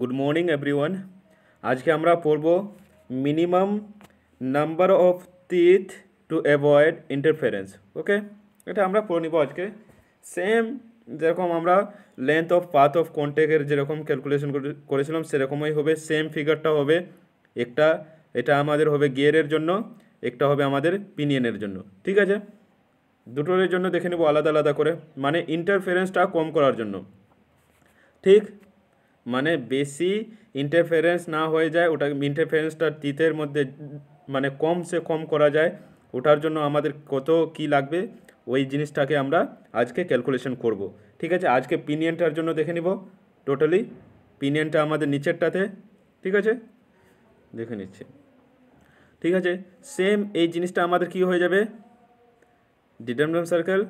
Good morning everyone আজকে আমরা পড়ব minimum number of teeth to avoid interference okay এটা আমরা পড়ে নিব আজকে সেম যেরকম আমরা লেন্থ অফ পাথ অফ কন্ট্যাক্টের যেরকম ক্যালকুলেশন করেছিলাম সেরকমই হবে সেম ফিগারটা হবে একটা এটা আমাদের হবে গিয়ারের জন্য একটা হবে আমাদের পিনিয়নের জন্য ঠিক আছে দুটোর জন্য দেখে নেব আলাদা আলাদা করে মানে ইন্টারফেরেন্সটা কম করার জন্য ঠিক মানে বেশি ইন্টারফেরেন্স না হয়ে যায় ওটা ইন্টারফেরেন্সটা তিতের মধ্যে মানে কমসে কম করা যায় ওটার জন্য আমাদের কত কি লাগবে ওই জিনিসটাকে আমরা আজকে ক্যালকুলেশন করব। ঠিক আছে আজকে পিনিয়নটার জন্য দেখে নিব টোটালি পিনিয়নটা আমাদের নিচেরটাতে ঠিক আছে দেখে নিচ্ছি ঠিক আছে সেম এই জিনিসটা আমাদের কি হয়ে যাবে ডিডামডাম সার্কেল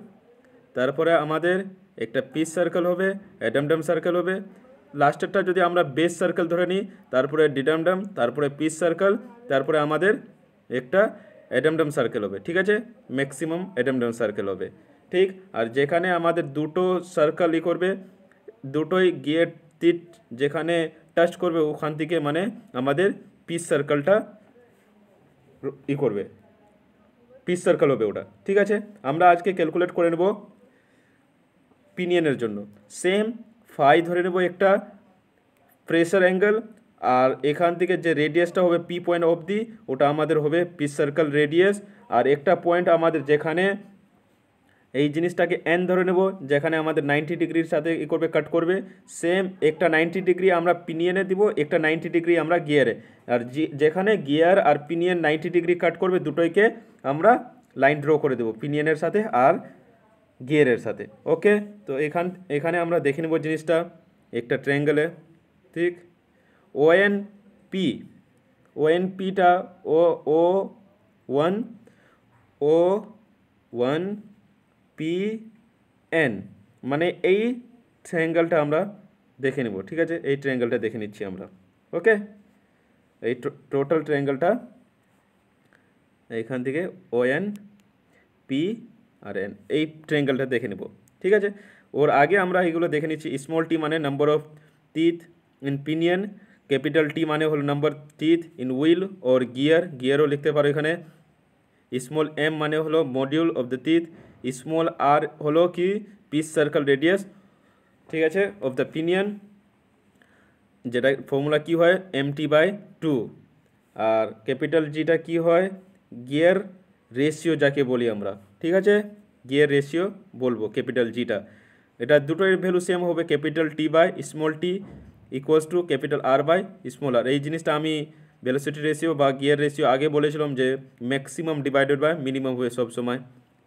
তারপরে আমাদের একটা পিস সার্কেল হবে অ্যাডামডাম সার্কেল হবে লাস্টেরটা যদি আমরা বেস সার্কেল ধরে নিই তারপরে ডিডামডাম তারপরে পিস সার্কেল তারপরে আমাদের একটা অ্যাডামডাম সার্কেল হবে ঠিক আছে ম্যাক্সিমাম অ্যাডামডাম সার্কেল হবে ঠিক আর যেখানে আমাদের দুটো সার্কেল ই করবে দুটোই গিয়ের তিট যেখানে টাচ করবে ওখান থেকে মানে আমাদের পিস সার্কেলটা ই করবে পিস সার্কেল হবে ওটা ঠিক আছে আমরা আজকে ক্যালকুলেট করে নেব পিনিয়নের জন্য সেম ফাই ধরে নেব একটা প্রেসার অ্যাঙ্গেল আর এখান থেকে যে রেডিয়াসটা হবে পি পয়েন্ট অবধি ওটা আমাদের হবে পি সার্কেল রেডিয়াস আর একটা পয়েন্ট আমাদের যেখানে এই জিনিসটাকে এন ধরে নেব যেখানে আমাদের নাইনটি ডিগ্রির সাথে ই করবে কাট করবে সেম একটা নাইনটি ডিগ্রি আমরা পিনিয়নে দিব একটা নাইনটি ডিগ্রি আমরা গিয়ারে আর যেখানে গিয়ার আর পিনিয়ন নাইনটি ডিগ্রি কাট করবে দুটোইকে আমরা লাইন ড্র করে দেবো পিনিয়নের সাথে আর গিয়ারের সাথে ওকে তো এখান এখানে আমরা দেখে নেব জিনিসটা একটা ট্রায়াঙ্গেলে ঠিক ওএন পি ওএন পিটা O O one O one P N মানে এই ট্রায়াঙ্গেলটা আমরা দেখে নেব ঠিক আছে এই ট্রায়াঙ্গেলটা দেখে নিচ্ছি আমরা ওকে এই টোটাল ট্রায়াঙ্গেলটা এইখান থেকে ওএন পি আর এন এই ট্রেঙ্গলটা দেখে নেব ঠিক আছে ওর আগে আমরা এগুলো দেখে নিচ্ছি স্মল টি মানে number of teeth in pinion capital T মানে হলো number teeth in wheel or gear গিয়ারও লিখতে পারো এখানে স্মল এম মানে হলো module of the teeth small R হলো কি পিস সার্কেল রেডিয়াস ঠিক আছে অফ দ্য পিনিয়ন যেটা ফর্মুলা কি হয় এম টি বাই টু আর ক্যাপিটাল জিটা কি হয় গিয়ার রেশিও যাকে বলি আমরা ঠিক আছে গিয়ার রেশিও বলবো ক্যাপিটাল জিটা এটা দুটোর ভ্যালু সেম হবে capital T by small T equals to capital R by small R এই জিনিসটা আমি ভেলোসিটি রেশিও বা গিয়ার রেশিও আগে বলেছিলাম যে ম্যাক্সিমাম ডিভাইডেড বাই মিনিমাম হবে সবসময়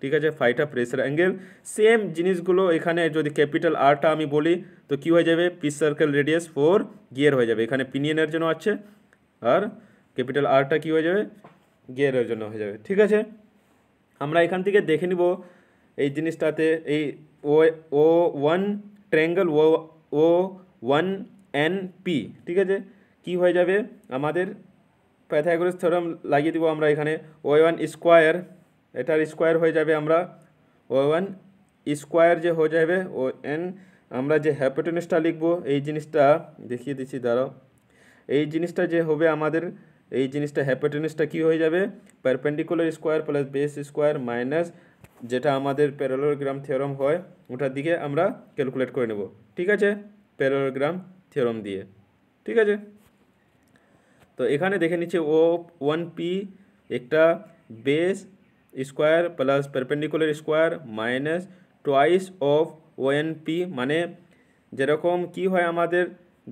ঠিক আছে ফাইটা প্রেসার অ্যাঙ্গেল সেম জিনিসগুলো এখানে যদি ক্যাপিটাল আরটা আমি বলি তো কী হয়ে যাবে pitch circle radius for gear হয়ে যাবে এখানে পিনিয়নের জন্য আছে আর ক্যাপিটাল আরটা কী হয়ে যাবে গিয়ারের জন্য হয়ে যাবে ঠিক আছে আমরা এখান থেকে দেখে নিব এই জিনিসটাতে এই O O one triangle O O one N P ঠিক আছে কি হয়ে যাবে আমাদের প্যাথাগোরাস থিওরাম লাগিয়ে দেবো আমরা এখানে ও ওয়ান স্কোয়ার এটার স্কোয়ার হয়ে যাবে আমরা ও ওয়ান স্কোয়ার যে হয়ে যাবে ও এন আমরা যে হ্যাপেটনিসটা লিখবো এই জিনিসটা দেখিয়ে দিচ্ছি দাঁড়াও এই জিনিসটা যে হবে আমাদের এই জিনিসটা হ্যাপোটেনিসটা কি হয়ে যাবে perpendicular square plus base square minus যেটা আমাদের প্যারালোগ্রাম থিওরম হয় ওটার দিকে আমরা ক্যালকুলেট করে নেব ঠিক আছে প্যারালোগ্রাম থিওরম দিয়ে ঠিক আছে তো এখানে দেখে নিচ্ছে ও ওয়ান পি একটা base square plus perpendicular square minus twice of one P মানে যেরকম কি হয় আমাদের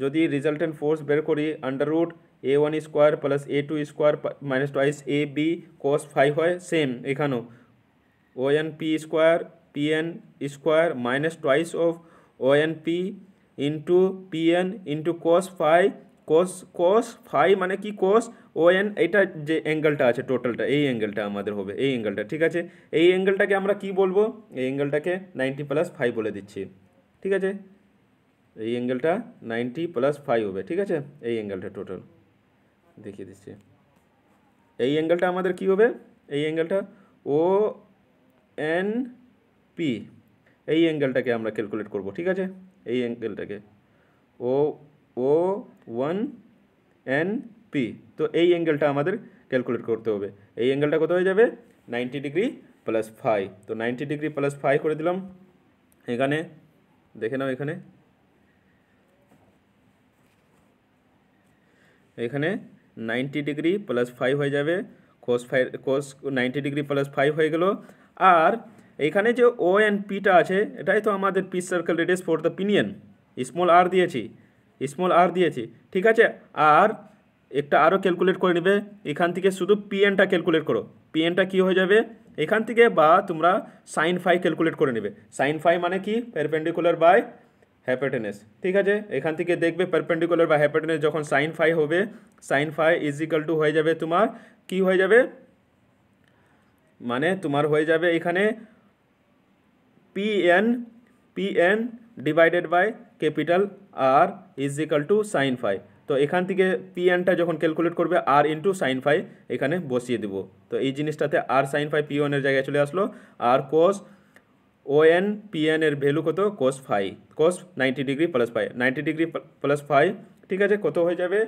যদি রিজাল্টেন্ট ফোর্স বের করি under root a1² + a2² - 2ab cos φ হয় सेम এখানে onp² pn² - 2 of onp * pn * cos φ cos cos φ মানে কি cos on এটা যে অ্যাঙ্গেলটা আছে টোটালটা এই অ্যাঙ্গেলটা আমাদের হবে এই অ্যাঙ্গেলটা ঠিক আছে এই অ্যাঙ্গেলটাকে আমরা কি বলবো এই অ্যাঙ্গেলটাকে 90 + 5 বলে দিচ্ছি ঠিক আছে এই অ্যাঙ্গেলটা 90 + 5 হবে ঠিক আছে এই অ্যাঙ্গেলটা টোটাল দেখিয়ে দিচ্ছি এই অ্যাঙ্গেলটা আমাদের কি হবে এই অ্যাঙ্গেলটা ও এন পি এই অ্যাঙ্গেলটাকে আমরা ক্যালকুলেট করব ঠিক আছে এই অ্যাঙ্গেলটাকে O O one N P তো এই অ্যাঙ্গেলটা আমাদের ক্যালকুলেট করতে হবে এই অ্যাঙ্গেলটা কত হয়ে যাবে নাইনটি ডিগ্রি প্লাস ফাইভ তো নাইনটি ডিগ্রি প্লাস ফাইভ করে দিলাম এখানে দেখে নাও এখানে এখানে নাইনটি ডিগ্রি প্লাস ফাইভ হয়ে যাবে cos five cos ninety degree plus five হয়ে গেল আর এইখানে যে ও এন পিটা আছে এটাই তো আমাদের pitch circle radius for the pinion small R দিয়েছি স্মল আর দিয়েছি ঠিক আছে আর একটা আরও ক্যালকুলেট করে নেবে এখান থেকে শুধু পিএনটা ক্যালকুলেট করো পিএনটা কী হয়ে যাবে এখান থেকে বা তোমরা সাইন ফাই ক্যালকুলেট করে নেবে সাইন ফাই মানে কি পেরপেন্ডিকুলার বাই হ্যাপেটেনেস ঠিক আছে এখান থেকে দেখবে পারপেন্ডিকুলার বা হ্যাপেটেনেস যখন সাইন ফাই হবে সাইন ফাই ইজিক্যাল টু হয়ে যাবে তোমার কি হয়ে যাবে মানে তোমার হয়ে যাবে এখানে P N P N divided by capital R equal to sine phi তো এখান থেকে পি এনটা যখন ক্যালকুলেট করবে আর ইন্টু সাইন ফাই এখানে বসিয়ে দেবো তো এই জিনিসটাতে আর সাইন ফাই পি ওয়ানের জায়গায় চলে আসলো আর কোস ওএন পিএন এর ভ্যালু কত cos phi cos ninety degree plus phi ninety degree plus phi ঠিক আছে কত হয়ে যাবে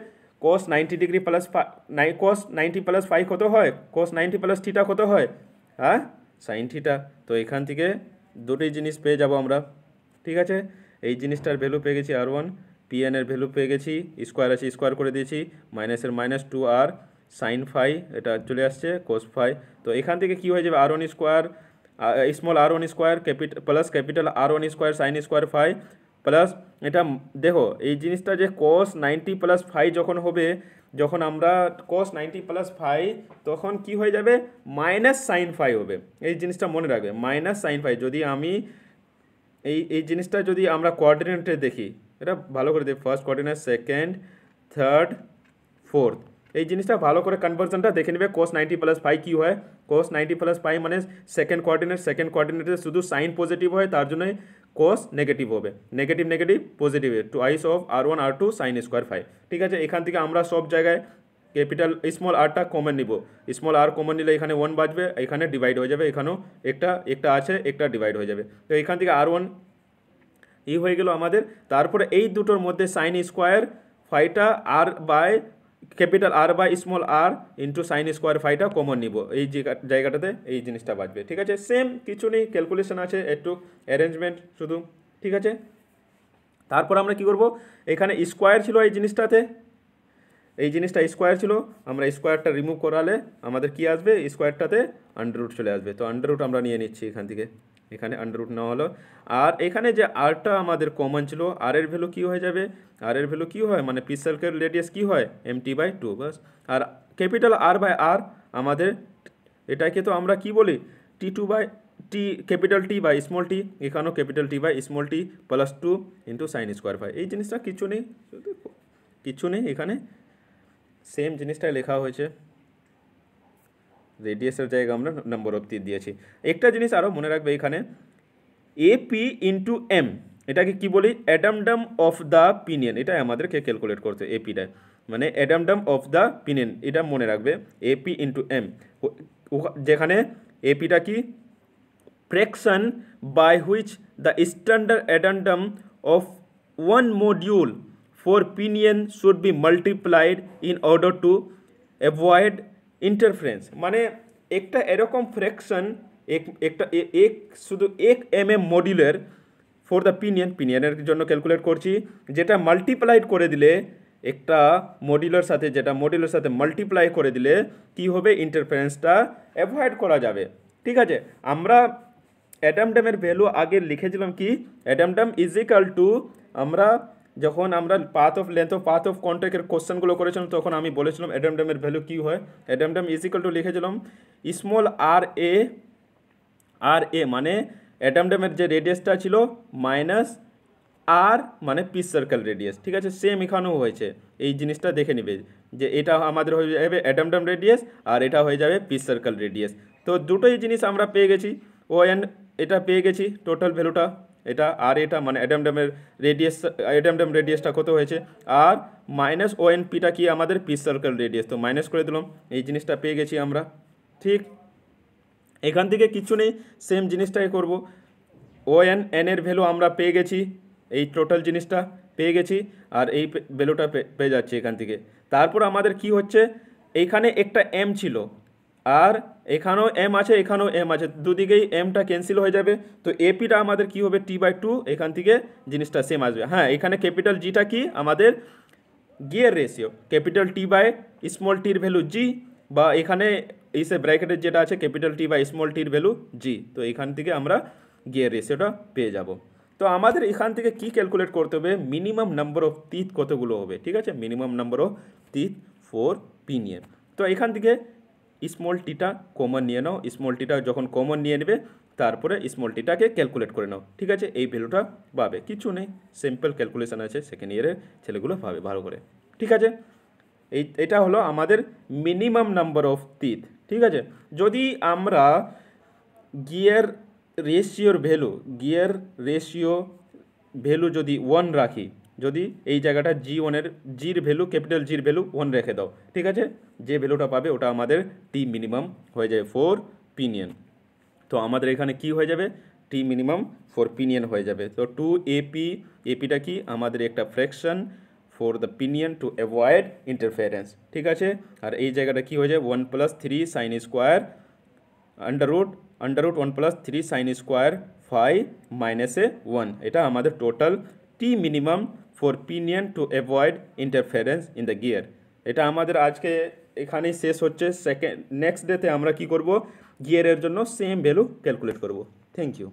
cos ninety degree plus phi নাই কোস নাইনটি প্লাস ফাই কত হয় কোস নাইনটি প্লাস থিটা কত হয় হ্যাঁ সাইন থিটা তো এখান থেকে দুটি জিনিস পেয়ে যাব আমরা ঠিক আছে এই জিনিসটার ভ্যালু পেয়ে গেছি আর ওয়ান পিএন এর ভ্যালু পেয়ে গেছি স্কোয়ার আছে স্কোয়ার করে দিয়েছি মাইনাসের minus two R sine phi এটা চলে আসছে কোস ফাই তো এখান থেকে কি হয়ে যাবে R one square small R one square capital plus capital R one square sine square phi plus এটা দেখো এই জিনিসটা যে কস নাইনটি প্লাস ফাই যখন হবে যখন আমরা কস নাইনটি প্লাস ফাই তখন কি হয়ে যাবে মাইনাস সাইন ফাই হবে এই জিনিসটা মনে রাখবে মাইনাস সাইন ফাই যদি আমি এই এই জিনিসটা যদি আমরা কোয়ার্ডিনেটে দেখি এটা ভালো করে দেখি first coordinate second third fourth এই জিনিসটা ভালো করে কনভার্সনটা দেখে নেবে কোস নাইনটি প্লাস ফাই কী হয় কোস নাইনটি প্লাস পাই মানে সেকেন্ড কোঅর্ডিনেট সেকেন্ড কোঅর্ডিনেটে শুধু সাইন পজিটিভ হয় তার জন্যই কোস নেগেটিভ হবে negative negative positive twice of R one R two sine square five ঠিক আছে এখান থেকে আমরা সব জায়গায় ক্যাপিটাল স্মল আরটা কমন নিব স্মল আর কমন নিলে এখানে ওয়ান বাজবে এখানে ডিভাইড হয়ে যাবে এখানেও একটা একটা আছে একটা ডিভাইড হয়ে যাবে তো এখান থেকে আর ওয়ান ই হয়ে গেল আমাদের তারপরে এই দুটোর মধ্যে সাইন স্কোয়ার ফাইভটা R by capital R by small R into sine square ফাইটা কমন নিব এই জায়গাটাতে এই জিনিসটা বাঁচবে ঠিক আছে সেম কিছু নেই ক্যালকুলেশন আছে একটু অ্যারেঞ্জমেন্ট শুধু ঠিক আছে তারপর আমরা কি করব এখানে স্কোয়ার ছিল এই জিনিসটাতে এই জিনিসটা স্কোয়ার ছিল আমরা স্কোয়ারটা রিমুভ করালে আমাদের কি আসবে স্কোয়ারটাতে আন্ডাররুট চলে আসবে তো আন্ডাররুট আমরা নিয়ে নিচ্ছি এখান থেকে এখানে আন্ডার রুট নেওয়া হলো আর এখানে যে আরটা আমাদের কমন ছিল আর এর ভ্যালু কী হয়ে যাবে আর এর ভ্যালু কী হয় মানে পি সার্কেল রেডিয়াস কী হয় এম টি বাই টু বাস R capital R by R আমাদের এটাকে তো আমরা কি বলি T two by T capital T by small T এখানেও capital T by small T plus two into sine square phi এই জিনিসটা কিছু নেই কিছু নেই এখানে সেম জিনিসটাই লেখা হয়েছে রেডিয়াসের জায়গায় আমরা নম্বর অফ তীর দিয়েছি একটা জিনিস আরও মনে রাখবে এখানে এ পি ইন্টু এম এটাকে কি বলি অ্যাডামডাম অফ দ্য পিনিয়ন এটাই আমাদেরকে ক্যালকুলেট করতে এপিটা মানে অ্যাডামডাম অফ দ্য পিনিয়ন এটা মনে রাখবে এপি ইন্টু এম যেখানে এপিটা কি fraction by which the standard addendum of one module for pinion should be multiplied in order to avoid interference মানে একটা এরকম ফ্রেকশন এক একটা এক শুধু এক এম এম মডিউলের ফর দ্য পিনিয়ন পিনিয়নের জন্য ক্যালকুলেট করছি যেটা মাল্টিপ্লাইড করে দিলে একটা মডিউলের সাথে যেটা মডিউলের সাথে মাল্টিপ্লাই করে দিলে কি হবে ইন্টারফারেন্সটা অ্যাভয়েড করা যাবে ঠিক আছে আমরা অ্যাডামডামের ভ্যালু আগে লিখেছিলাম কি অ্যাডামডাম ইজিক্যাল টু আমরা যখন আমরা path of length of path of কন্ট্যাক্টের কোশ্চেনগুলো করেছিলাম তখন আমি বলেছিলাম অ্যাডামডামের ভ্যালু কী হয় অ্যাডামডাম ইজ ইকাল টু লিখেছিলাম small R A R A মানে অ্যাডামডামের যে রেডিয়াসটা ছিল মাইনাস আর মানে পিস সার্কেল রেডিয়াস ঠিক আছে সেম এখানেও হয়েছে এই জিনিসটা দেখে নিবে যে এটা আমাদের হয়ে যাবে অ্যাডামডাম রেডিয়াস আর এটা হয়ে যাবে পিস সার্কেল রেডিয়াস তো দুটোই জিনিস আমরা পেয়ে গেছি ও এন এটা পেয়ে গেছি টোটাল ভ্যালুটা এটা আর এটা মানে অ্যাডামডামের রেডিয়াস অ্যাডামডাম রেডিয়াসটা কত হয়েছে আর মাইনাস ও এন পিটা কি আমাদের পি সার্কেল রেডিয়াস তো মাইনাস করে দিলাম এই জিনিসটা পেয়ে গেছি আমরা ঠিক এখান থেকে কিছু নেই সেম জিনিসটাই করব ও এন এন এর ভ্যালু আমরা পেয়ে গেছি এই টোটাল জিনিসটা পেয়ে গেছি আর এই ভ্যালুটা পেয়ে যাচ্ছি এখান থেকে তারপর আমাদের কি হচ্ছে এইখানে একটা এম ছিল আর এখানেও এম আছে এখানেও এম আছে দুদিকেই এমটা ক্যান্সেল হয়ে যাবে তো এপিটা আমাদের কি হবে টি বাই টু এখান থেকে জিনিসটা সেম আসবে হ্যাঁ এখানে ক্যাপিটাল জিটা কি আমাদের gear ratio capital T by small টির ভ্যালু জি বা এখানে এইসে ব্র্যাকেটের যেটা আছে ক্যাপিটাল টি বাই স্মল টির ভ্যালু জি তো এখান থেকে আমরা গিয়ার রেশিওটা পেয়ে যাব তো আমাদের এখান থেকে কি ক্যালকুলেট করতে হবে মিনিমাম নাম্বার অফ তিত কতগুলো হবে ঠিক আছে minimum number of teeth for P নিয়ে তো এখান থেকে স্মল টিটা কমন নিয়ে নাও স্মল টিটা যখন কমন নিয়ে নেবে তারপরে স্মল টিটাকে ক্যালকুলেট করে নাও ঠিক আছে এই ভ্যালুটা পাবে কিছু নেই সিম্পল ক্যালকুলেশান আছে সেকেন্ড ইয়ারের ছেলেগুলো পাবে ভালো করে ঠিক আছে এই এটা হলো আমাদের মিনিমাম নাম্বার অফ তিথ ঠিক আছে যদি আমরা গিয়ার রেশিওর ভ্যালু গিয়ার রেশিও ভ্যালু যদি ওয়ান রাখি যদি এই জায়গাটা জি ওয়ানের জির ভ্যালু ক্যাপিটাল জির ভ্যালু ওয়ান রেখে দাও ঠিক আছে যে ভ্যালুটা পাবে ওটা আমাদের টি মিনিমাম হয়ে যাবে ফোর পিনিয়ন তো আমাদের এখানে কি হয়ে যাবে টি মিনিমাম ফোর পিনিয়ন হয়ে যাবে তো টু এপি এপিটা কি আমাদের একটা fraction for the pinion to avoid interference ঠিক আছে আর এই জায়গাটা কি হয়ে যায় one plus three sine square under root under root one plus three sine square five মাইনাসে ওয়ান এটা আমাদের total T minimum for pinion to avoid interference in the gear এটা আমাদের আজকে এখানেই শেষ হচ্ছে সেকেন্ড নেক্সট ডেতে আমরা কি করব গিয়ারের জন্য সেম ভ্যালু ক্যালকুলেট করব থ্যাংক ইউ